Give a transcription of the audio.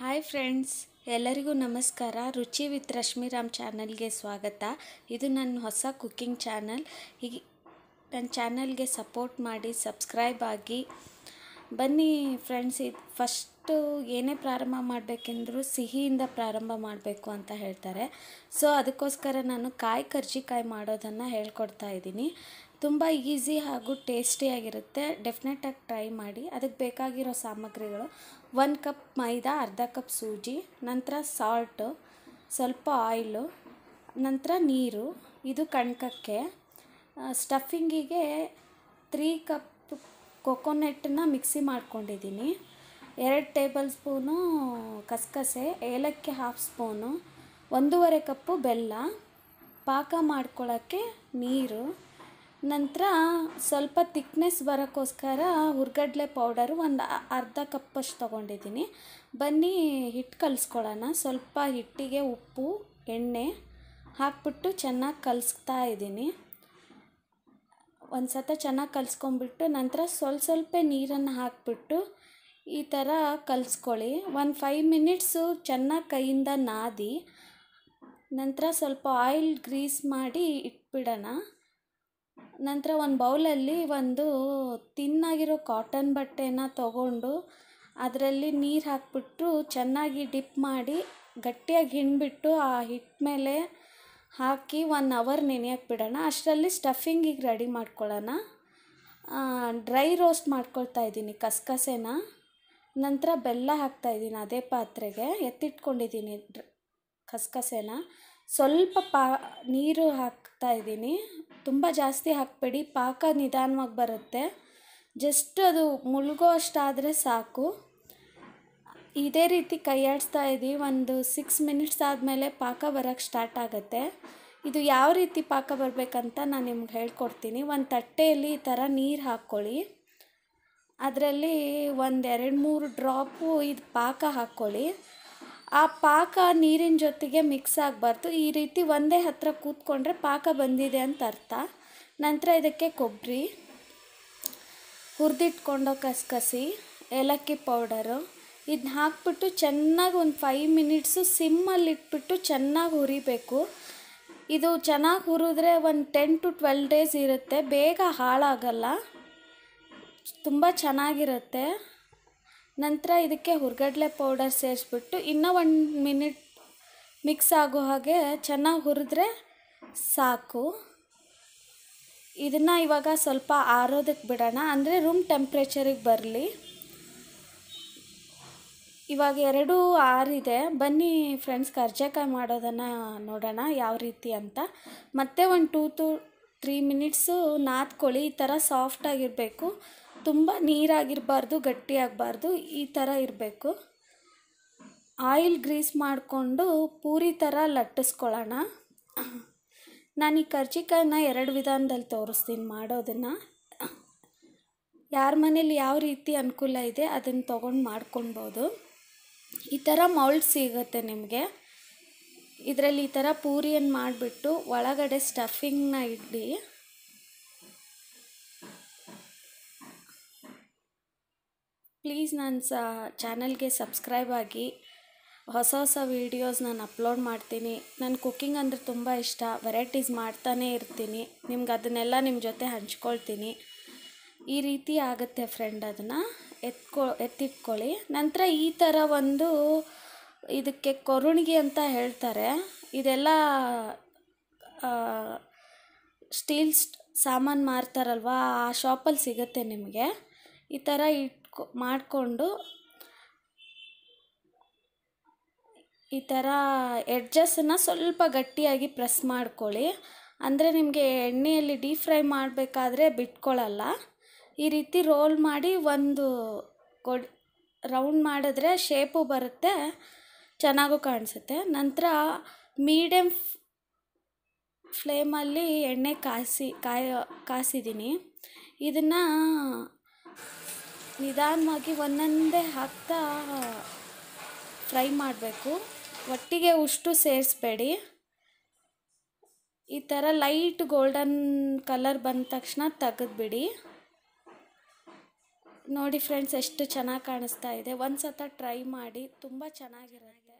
hi friends ಎಲ್ಲರಿಗೂ ನಮಸ್ಕಾರ ರುಚಿ ವಿತ್ ರಶ್ಮಿರಾಮ್ ಚಾನಲ್ಗೆ ಸ್ವಾಗತ ಇದು ನನ್ನ ಹೊಸ ಕುಕ್ಕಿಂಗ್ ಚಾನಲ್ ಹೀಗೆ ನನ್ನ ಚಾನಲ್ಗೆ ಸಪೋರ್ಟ್ ಮಾಡಿ ಸಬ್ಸ್ಕ್ರೈಬ್ ಆಗಿ ಬನ್ನಿ ಫ್ರೆಂಡ್ಸ್ ಇದು ಫಸ್ಟ್ ಫಸ್ಟು ಏನೇ ಪ್ರಾರಂಭ ಮಾಡಬೇಕೆಂದ್ರೂ ಸಿಹಿಯಿಂದ ಪ್ರಾರಂಭ ಮಾಡಬೇಕು ಅಂತ ಹೇಳ್ತಾರೆ ಸೊ ಅದಕ್ಕೋಸ್ಕರ ನಾನು ಕಾಯಿ ಕರ್ಜಿಕಾಯಿ ಮಾಡೋದನ್ನು ಹೇಳ್ಕೊಡ್ತಾ ಇದ್ದೀನಿ ತುಂಬ ಈಸಿ ಹಾಗೂ ಟೇಸ್ಟಿಯಾಗಿರುತ್ತೆ ಡೆಫಿನೆಟಾಗಿ ಟ್ರೈ ಮಾಡಿ ಅದಕ್ಕೆ ಬೇಕಾಗಿರೋ ಸಾಮಗ್ರಿಗಳು ಒಂದು ಕಪ್ ಮೈದಾ ಅರ್ಧ ಕಪ್ ಸೂಜಿ ನಂತರ ಸಾಲ್ಟು ಸ್ವಲ್ಪ ಆಯಿಲು ನಂತರ ನೀರು ಇದು ಕಣ್ಕಕ್ಕೆ ಸ್ಟಫಿಂಗಿಗೆ ತ್ರೀ ಕಪ್ ಕೊಕೊನೆಟ್ಟನ್ನ ಮಿಕ್ಸಿ ಮಾಡ್ಕೊಂಡಿದ್ದೀನಿ ಎರಡು ಟೇಬಲ್ ಸ್ಪೂನು ಕಸಕಸೆ ಏಲಕ್ಕಿ ಹಾಫ್ ಸ್ಪೂನು ಒಂದೂವರೆ ಕಪ್ಪು ಬೆಲ್ಲ ಪಾಕ ಮಾಡ್ಕೊಳ್ಳೋಕ್ಕೆ ನೀರು ನಂತರ ಸ್ವಲ್ಪ ತಿಕ್ನೆಸ್ ಬರೋಕ್ಕೋಸ್ಕರ ಹುರ್ಗಡ್ಲೆ ಪೌಡರು ಒಂದು ಅರ್ಧ ಕಪ್ಪಷ್ಟು ತೊಗೊಂಡಿದ್ದೀನಿ ಬನ್ನಿ ಹಿಟ್ಟು ಕಲಿಸ್ಕೊಳ್ಳೋಣ ಸ್ವಲ್ಪ ಹಿಟ್ಟಿಗೆ ಉಪ್ಪು ಎಣ್ಣೆ ಹಾಕ್ಬಿಟ್ಟು ಚೆನ್ನಾಗಿ ಕಲಿಸ್ತಾ ಇದ್ದೀನಿ ಒಂದು ಸತ ಚೆನ್ನಾಗಿ ಕಲಿಸ್ಕೊಂಬಿಟ್ಟು ನಂತರ ಸ್ವಲ್ಪ ಸ್ವಲ್ಪ ನೀರನ್ನು ಹಾಕ್ಬಿಟ್ಟು ಈ ಥರ ಕಲಿಸ್ಕೊಳ್ಳಿ ಒಂದು ಫೈವ್ ಮಿನಿಟ್ಸು ಚೆನ್ನಾಗಿ ಕೈಯಿಂದ ನಾದಿ ನಂತರ ಸ್ವಲ್ಪ ಆಯಿಲ್ ಗ್ರೀಸ್ ಮಾಡಿ ಇಟ್ಬಿಡೋಣ ನಂತರ ಒಂದು ಬೌಲಲ್ಲಿ ಒಂದು ತಿನ್ನಾಗಿರೋ ಕಾಟನ್ ಬಟ್ಟೆನ ತಗೊಂಡು ಅದರಲ್ಲಿ ನೀರು ಹಾಕ್ಬಿಟ್ಟು ಚೆನ್ನಾಗಿ ಡಿಪ್ ಮಾಡಿ ಗಟ್ಟಿಯಾಗಿ ಹಿಂಡ್ಬಿಟ್ಟು ಆ ಹಿಟ್ಟು ಮೇಲೆ ಹಾಕಿ ಒನ್ ಅವರ್ ನೆನೆಯಕ್ಕೆ ಬಿಡೋಣ ಅಷ್ಟರಲ್ಲಿ ಸ್ಟಫಿಂಗಿಗೆ ರೆಡಿ ಮಾಡ್ಕೊಳ್ಳೋಣ ಡ್ರೈ ರೋಸ್ಟ್ ಮಾಡ್ಕೊಳ್ತಾ ಇದ್ದೀನಿ ಕಸ್ಕಸೆನ ನಂತರ ಬೆಲ್ಲ ಇದ್ದೀನಿ ಅದೇ ಪಾತ್ರೆಗೆ ಎತ್ತಿಟ್ಕೊಂಡಿದ್ದೀನಿ ಕಸಕಸೇನ ಸ್ವಲ್ಪ ಪಾ ನೀರು ಇದ್ದೀನಿ ತುಂಬ ಜಾಸ್ತಿ ಹಾಕಬೇಡಿ ಪಾಕ ನಿಧಾನವಾಗಿ ಬರುತ್ತೆ ಜಸ್ಟ್ ಅದು ಮುಳುಗೋ ಅಷ್ಟಾದರೆ ಸಾಕು ಇದೇ ರೀತಿ ಕೈಯಾಡಿಸ್ತಾ ಇದ್ದೀವಿ ಒಂದು ಸಿಕ್ಸ್ ಮಿನಿಟ್ಸ್ ಆದಮೇಲೆ ಪಾಕ ಬರೋಕ್ಕೆ ಸ್ಟಾರ್ಟ್ ಆಗುತ್ತೆ ಇದು ಯಾವ ರೀತಿ ಪಾಕ ಬರಬೇಕಂತ ನಾನು ನಿಮ್ಗೆ ಹೇಳ್ಕೊಡ್ತೀನಿ ಒಂದು ತಟ್ಟೆಯಲ್ಲಿ ಈ ಥರ ನೀರು ಹಾಕ್ಕೊಳ್ಳಿ ಅದರಲ್ಲಿ ಒಂದೆರಡು ಮೂರು ಡ್ರಾಪು ಇದು ಪಾಕ ಹಾಕ್ಕೊಳ್ಳಿ ಆ ಪಾಕ ನೀರಿನ ಜೊತೆಗೆ ಮಿಕ್ಸ್ ಆಗಬಾರ್ದು ಈ ರೀತಿ ಒಂದೇ ಹತ್ತಿರ ಕೂತ್ಕೊಂಡ್ರೆ ಪಾಕ ಬಂದಿದೆ ಅಂತ ಅರ್ಥ ನಂತರ ಇದಕ್ಕೆ ಕೊಬ್ಬರಿ ಹುರಿದಿಟ್ಕೊಂಡೋ ಕಸಕಸಿ ಏಲಕ್ಕಿ ಪೌಡರು ಇದನ್ನ ಹಾಕ್ಬಿಟ್ಟು ಚೆನ್ನಾಗಿ ಒಂದು ಫೈವ್ ಮಿನಿಟ್ಸು ಸಿಮ್ಮಲ್ಲಿಟ್ಬಿಟ್ಟು ಚೆನ್ನಾಗಿ ಹುರಿಬೇಕು ಇದು ಚೆನ್ನಾಗಿ ಹುರಿದ್ರೆ ಒಂದು ಟೆನ್ ಟು ಟ್ವೆಲ್ ಡೇಸ್ ಇರುತ್ತೆ ಬೇಗ ಹಾಳಾಗಲ್ಲ ತುಂಬ ಚೆನ್ನಾಗಿರುತ್ತೆ ನಂತರ ಇದಕ್ಕೆ ಹುರ್ಗಡ್ಲೆ ಪೌಡರ್ ಸೇರಿಸ್ಬಿಟ್ಟು ಇನ್ನೂ ಒಂದು ಮಿನಿಟ್ ಮಿಕ್ಸ್ ಆಗೋ ಹಾಗೆ ಚೆನ್ನಾಗಿ ಹುರಿದ್ರೆ ಸಾಕು ಇದನ್ನು ಇವಾಗ ಸ್ವಲ್ಪ ಆರೋದಕ್ಕೆ ಬಿಡೋಣ ಅಂದರೆ ರೂಮ್ ಟೆಂಪ್ರೇಚರಿಗೆ ಬರಲಿ ಇವಾಗ ಎರಡೂ ಆರಿದೆ ಬನ್ನಿ ಫ್ರೆಂಡ್ಸ್ ಕರ್ಜೆಕಾಯಿ ಮಾಡೋದನ್ನು ನೋಡೋಣ ಯಾವ ರೀತಿ ಅಂತ ಮತ್ತೆ ಒಂದು ಟೂ ಟು ತ್ರೀ ಮಿನಿಟ್ಸು ನಾದ್ಕೊಳ್ಳಿ ಈ ಥರ ಸಾಫ್ಟಾಗಿರಬೇಕು ತುಂಬ ನೀರಾಗಿರಬಾರ್ದು ಗಟ್ಟಿಯಾಗಬಾರ್ದು ಈ ಥರ ಇರಬೇಕು ಆಯಿಲ್ ಗ್ರೀಸ್ ಮಾಡಿಕೊಂಡು ಪೂರಿ ಥರ ಲಟ್ಟಿಸ್ಕೊಳ್ಳೋಣ ನಾನು ಈ ಕರ್ಜಿಕಾಯನ್ನ ಎರಡು ವಿಧಾನದಲ್ಲಿ ತೋರಿಸ್ತೀನಿ ಮಾಡೋದನ್ನು ಯಾರ ಮನೇಲಿ ಯಾವ ರೀತಿ ಅನುಕೂಲ ಇದೆ ಅದನ್ನು ತೊಗೊಂಡು ಮಾಡ್ಕೊಳ್ಬೋದು ಈ ಥರ ಮೌಲ್ಡ್ ಸಿಗುತ್ತೆ ನಿಮಗೆ ಇದರಲ್ಲಿ ಈ ಥರ ಪೂರಿಯನ್ನು ಮಾಡಿಬಿಟ್ಟು ಒಳಗಡೆ ಸ್ಟಫಿಂಗ್ನ ಇಡ್ಲಿ ಪ್ಲೀಸ್ ನನ್ನ ಸ ಚಾನಲ್ಗೆ ಸಬ್ಸ್ಕ್ರೈಬ್ ಆಗಿ ಹೊಸ ಹೊಸ ವೀಡಿಯೋಸ್ ನಾನು ಅಪ್ಲೋಡ್ ಮಾಡ್ತೀನಿ ನನ್ನ ಕುಕ್ಕಿಂಗ್ ಅಂದರೆ ತುಂಬ ಇಷ್ಟ ವೆರೈಟೀಸ್ ಮಾಡ್ತಾನೆ ಇರ್ತೀನಿ ನಿಮ್ಗೆ ಅದನ್ನೆಲ್ಲ ನಿಮ್ಮ ಜೊತೆ ಹಂಚ್ಕೊಳ್ತೀನಿ ಈ ರೀತಿ ಆಗುತ್ತೆ ಫ್ರೆಂಡ್ ಅದನ್ನು ಎತ್ಕೊ ಎತ್ತಿಟ್ಕೊಳ್ಳಿ ನಂತರ ಈ ಥರ ಒಂದು ಇದಕ್ಕೆ ಕೊರುಣಿಗೆ ಅಂತ ಹೇಳ್ತಾರೆ ಇದೆಲ್ಲ ಸ್ಟೀಲ್ ಸಾಮಾನು ಮಾರ್ತಾರಲ್ವ ಆ ಶಾಪಲ್ಲಿ ಸಿಗುತ್ತೆ ನಿಮಗೆ ಈ ಥರ ಇಟ್ ಮಾಡ್ಕೊ ಮಾಡಿಕೊಂಡು ಈ ಥರ ಎಡ್ಜಸ್ಸನ್ನು ಸ್ವಲ್ಪ ಗಟ್ಟಿಯಾಗಿ ಪ್ರೆಸ್ ಮಾಡ್ಕೊಳ್ಳಿ ಅಂದರೆ ನಿಮಗೆ ಎಣ್ಣೆಯಲ್ಲಿ ಡೀಪ್ ಫ್ರೈ ಮಾಡಬೇಕಾದ್ರೆ ಬಿಟ್ಕೊಳ್ಳಲ್ಲ ಈ ರೀತಿ ರೋಲ್ ಮಾಡಿ ಒಂದು ಕೊಡ್ ರೌಂಡ್ ಮಾಡಿದ್ರೆ ಶೇಪು ಬರುತ್ತೆ ಚೆನ್ನಾಗೂ ಕಾಣಿಸುತ್ತೆ ನಂತರ ಮೀಡಿಯಮ್ ಫ್ಲೇಮಲ್ಲಿ ಎಣ್ಣೆ ಕಾಯಿಸಿ ಕಾಯೋ ಕಾಯಿಸಿದ್ದೀನಿ ಇದನ್ನು ನಿಧಾನವಾಗಿ ಒಂದೊಂದೇ ಹಾಕ್ತಾ ಫ್ರೈ ಮಾಡಬೇಕು ಒಟ್ಟಿಗೆ ಉಷ್ಟು ಸೇರಿಸ್ಬೇಡಿ ಈ ಥರ ಲೈಟ್ ಗೋಲ್ಡನ್ ಕಲರ್ ಬಂದ ತಕ್ಷಣ ತೆಗೆದ್ಬಿಡಿ ನೋಡಿ ಫ್ರೆಂಡ್ಸ್ ಎಷ್ಟು ಚೆನ್ನಾಗಿ ಕಾಣಿಸ್ತಾ ಇದೆ ಒಂದು ಸತ ಟ್ರೈ ಮಾಡಿ ತುಂಬ ಚೆನ್ನಾಗಿರುತ್ತೆ